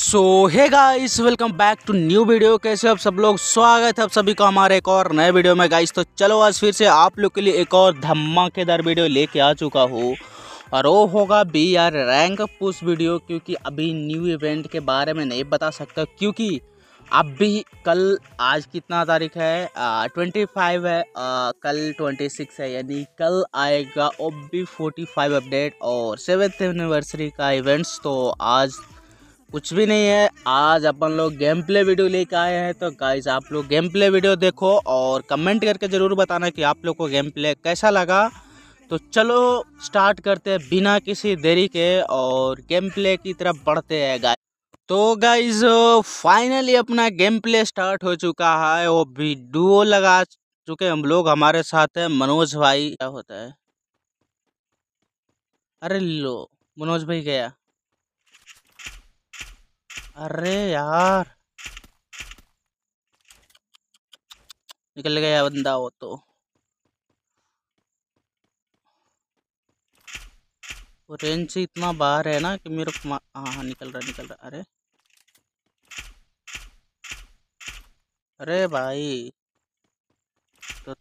सो है guys welcome back to new video कैसे आप सब लोग स्वागत है आप सभी का हमारे एक और नए वीडियो में गाइस तो चलो आज फिर से आप लोग के लिए एक और धमाकेदार वीडियो लेके आ चुका हूँ और वो होगा B R rank push video क्योंकि अभी न्यू इवेंट के बारे में नहीं बता सकता क्योंकि अब भी कल आज कितना तारीख है ट्वेंटी फाइव है आ, कल ट्वेंटी सिक्स है यानी कल आएगा O B forty five update और सेवेंथ एनिवर्सरी का इवेंट्स तो आज कुछ भी नहीं है आज अपन लोग गेम प्ले वीडियो लेके आए हैं तो गाइज आप लोग गेम प्ले वीडियो देखो और कमेंट करके ज़रूर बताना कि आप लोग को गेम प्ले कैसा लगा तो चलो स्टार्ट करते हैं बिना किसी देरी के और गेम प्ले की तरफ बढ़ते हैं गाइज तो गाइज फाइनली अपना गेम प्ले स्टार्ट हो चुका है वो भी डुओ लगा चुके हम लोग हमारे साथ है मनोज भाई क्या होता है अरे लो मनोज भाई गया अरे यार निकल गया बंदा वो तो रेंज से इतना बाहर है ना कि मेरे को हाँ हाँ निकल रहा निकल रहा अरे अरे भाई तो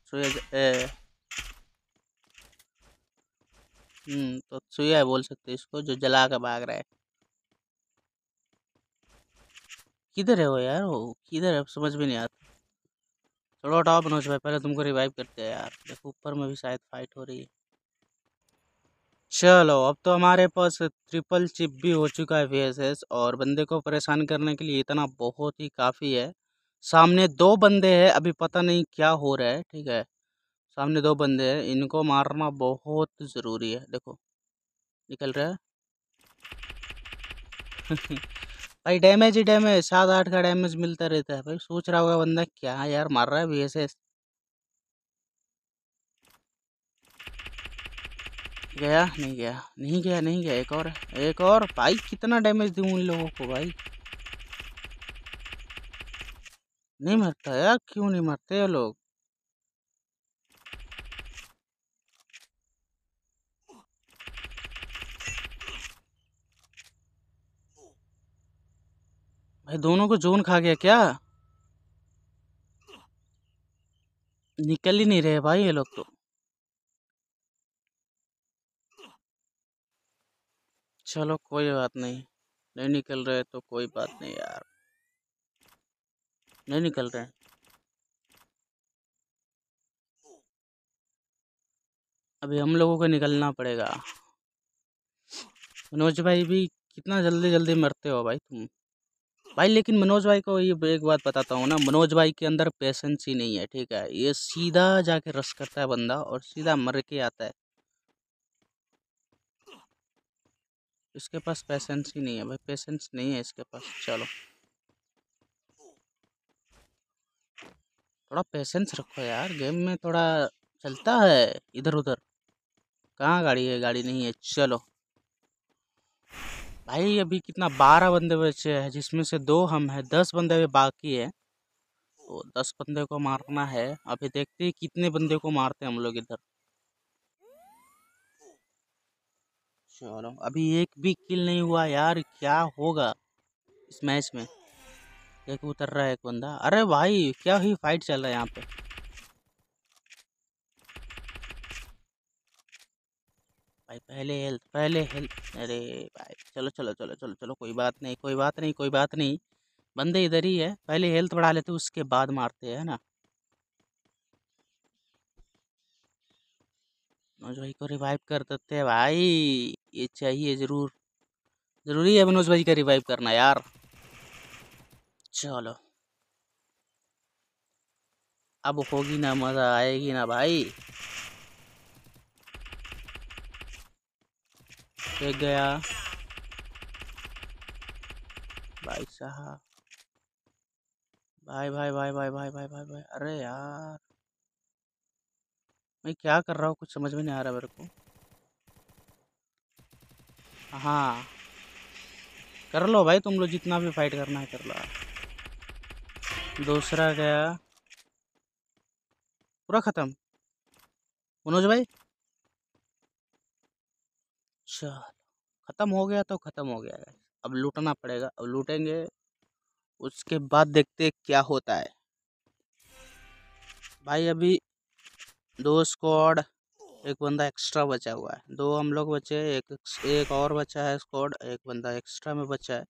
हम्म तो है बोल सकते इसको जो जला के भाग रहा है किधर है वो यार वो किधर है समझ में नहीं आता थोड़ा टॉप मनोज भाई पहले तुमको रिवाइव करते हैं यार देखो ऊपर में भी शायद फाइट हो रही है चलो अब तो हमारे पास ट्रिपल चिप भी हो चुका है एस और बंदे को परेशान करने के लिए इतना बहुत ही काफ़ी है सामने दो बंदे हैं अभी पता नहीं क्या हो रहा है ठीक है सामने दो बंदे हैं इनको मारना बहुत ज़रूरी है देखो निकल रहा है भाई डैमेज ही डैमेज सात आठ का डैमेज मिलता रहता है भाई सोच रहा होगा बंदा क्या यार मार रहा है बी एस एस गया नहीं गया नहीं गया नहीं गया एक और एक और भाई कितना डैमेज दूँ उन लोगों को भाई नहीं मरता यार क्यों नहीं मरते ये लोग दोनों को जोन खा गया क्या निकल ही नहीं रहे भाई ये लोग तो चलो कोई बात नहीं नहीं निकल रहे तो कोई बात नहीं यार नहीं निकल रहे अभी हम लोगों को निकलना पड़ेगा मनोज भाई भी कितना जल्दी जल्दी मरते हो भाई तुम भाई लेकिन मनोज भाई को ये एक बात बताता हूँ ना मनोज भाई के अंदर पेशेंस ही नहीं है ठीक है ये सीधा जाके रस करता है बंदा और सीधा मर के आता है इसके पास पेशेंस ही नहीं है भाई पेशेंस नहीं है इसके पास चलो थोड़ा पेशेंस रखो यार गेम में थोड़ा चलता है इधर उधर कहाँ गाड़ी है गाड़ी नहीं है चलो भाई अभी कितना बारह बंदे बचे हैं जिसमें से दो हम हैं दस बंदे अभी बाकी है तो दस बंदे को मारना है अभी देखते हैं कितने बंदे को मारते हैं हम लोग इधर चलो अभी एक भी किल नहीं हुआ यार क्या होगा इस मैच में एक उतर रहा है एक बंदा अरे भाई क्या ही फाइट चल रहा है यहाँ पे भाई पहले हेल्थ पहले हेल्थ अरे भाई चलो चलो चलो चलो चलो कोई बात नहीं कोई बात नहीं कोई बात नहीं बंदे इधर ही है पहले हेल्थ बढ़ा लेते उसके बाद मारते हैं ना मनोज भाई को रिवाइव कर देते हैं भाई ये चाहिए ज़रूर ज़रूरी है मनोज भाई का रिवाइव करना यार चलो अब होगी ना मज़ा आएगी ना भाई एक गया भाई साहब भाई भाई भाई भाई भाई भाई भाई भाई अरे यार मैं क्या कर रहा हूँ कुछ समझ में नहीं आ रहा मेरे को हाँ कर लो भाई तुम लोग जितना भी फाइट करना है कर लो दूसरा गया पूरा ख़त्म मनोज भाई चलो अच्छा, ख़त्म हो गया तो ख़त्म हो गया अब लूटना पड़ेगा अब लूटेंगे उसके बाद देखते क्या होता है भाई अभी दो स्क्वाड एक बंदा एक्स्ट्रा बचा हुआ है दो हम लोग बचे एक एक और बचा है स्क्वाड एक बंदा एक्स्ट्रा में बचा है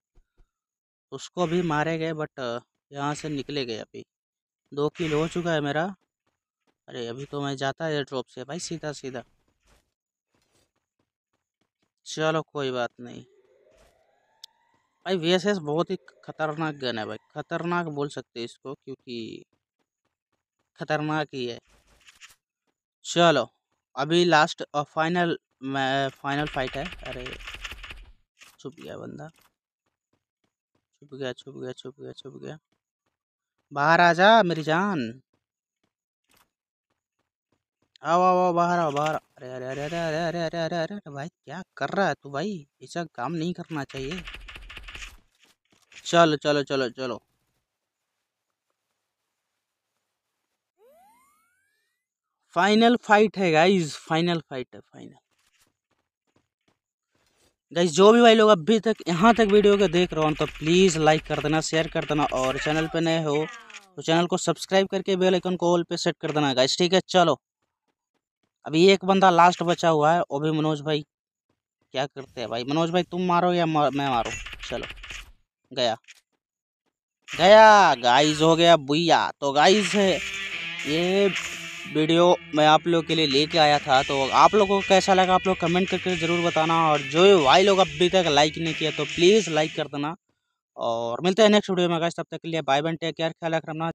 उसको भी मारे गए बट यहाँ से निकले गए अभी दो किल हो चुका है मेरा अरे अभी तो मैं जाता है ड्रॉप से भाई सीधा सीधा चलो कोई बात नहीं भाई वी एस एस बहुत ही खतरनाक गन है भाई खतरनाक बोल सकते हैं इसको क्योंकि खतरनाक ही है चलो अभी लास्ट और फाइनल फाइनल फाइट है अरे छुप गया बंदा छुप गया छुप गया छुप गया छुप गया बाहर आ जा मेरी जान आओ आओ आओ बाहर आओ बाहर आओ अरे अरे अरे अरे अरे अरे अरे अरे अरे भाई क्या कर रहा है तू भाई ऐसा काम नहीं करना चाहिए चलो चलो चलो चलो फाइनल फाइट है गाइज फाइनल फाइट है फाइनल गाइज जो भी भाई लोग अभी तक यहाँ तक वीडियो को देख रहे हो तो प्लीज़ लाइक कर देना शेयर कर देना और चैनल पे नए हो तो चैनल को सब्सक्राइब करके बेल आइकन को ऑल पे सेट कर देना गाइज ठीक है चलो अभी एक बंदा लास्ट बचा हुआ है वो भी मनोज भाई क्या करते हैं भाई मनोज भाई तुम मारो या मार, मैं मारो चलो गया गया गाइस हो गया बुया तो गाइस ये वीडियो मैं आप लोगों के लिए लेके आया था तो आप लोगों को कैसा लगा आप लोग कमेंट करके ज़रूर बताना और जो भाई लोग अभी तक लाइक नहीं किया तो प्लीज़ लाइक कर देना और मिलते हैं नेक्स्ट वीडियो में गाइस तब तक के लिए बाय बन टेक केयर ख्याल रखना